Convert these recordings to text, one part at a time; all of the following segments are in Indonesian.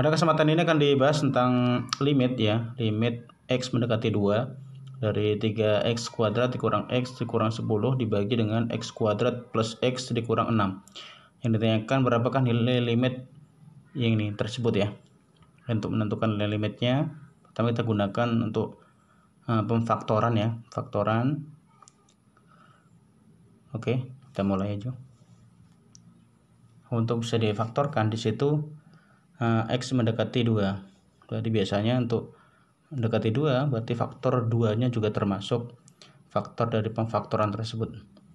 Pada kesempatan ini akan dibahas tentang limit ya, limit x mendekati 2 dari 3x kuadrat dikurang x dikurang 10 dibagi dengan x kuadrat plus x dikurang 6. Yang ditanyakan berapakah nilai limit yang ini tersebut ya. Untuk menentukan nilai limitnya, pertama kita gunakan untuk eh, pemfaktoran ya, faktoran. Oke, kita mulai aja. Untuk bisa difaktorkan di situ uh, X mendekati 2 berarti biasanya untuk mendekati 2 berarti faktor 2 nya juga termasuk faktor dari pemfaktoran tersebut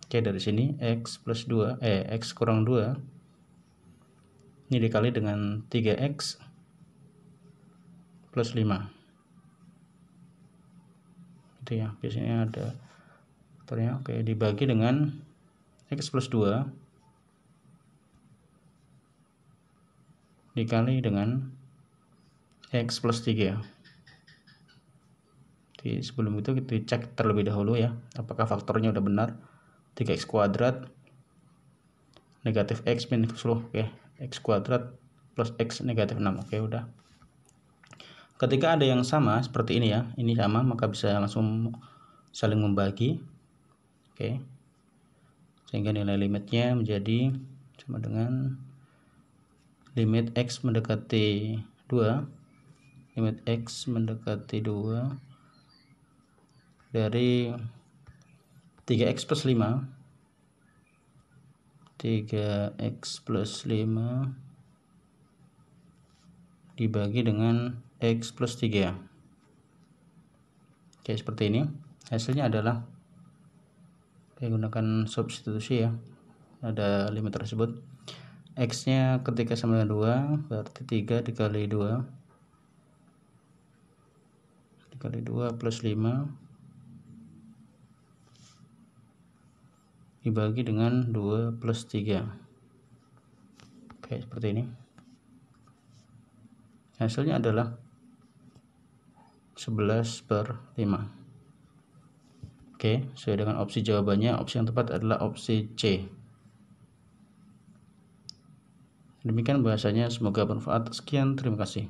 oke dari sini X plus 2 eh X kurang 2 ini dikali dengan 3X plus 5 itu ya biasanya ada faktornya oke dibagi dengan X plus 2 dikali dengan X plus 3 ya. Jadi sebelum itu kita cek terlebih dahulu ya, apakah faktornya udah benar. 3X kuadrat negatif X minus 10, oke. X kuadrat plus X negatif 6, oke udah. Ketika ada yang sama seperti ini ya, ini sama maka bisa langsung saling membagi. Oke. Sehingga nilai limitnya menjadi sama dengan limit x mendekati 2 limit x mendekati 2 dari 3x plus 5 3x plus 5 dibagi dengan x plus 3 oke seperti ini hasilnya adalah menggunakan substitusi ya ada limit tersebut X nya ketika sama dengan 2 berarti 3 dikali 2 dikali 2 plus 5 dibagi dengan 2 plus 3 oke seperti ini hasilnya adalah 11 per 5 oke sesuai dengan opsi jawabannya opsi yang tepat adalah opsi C Demikian bahasanya, semoga bermanfaat. Sekian, terima kasih.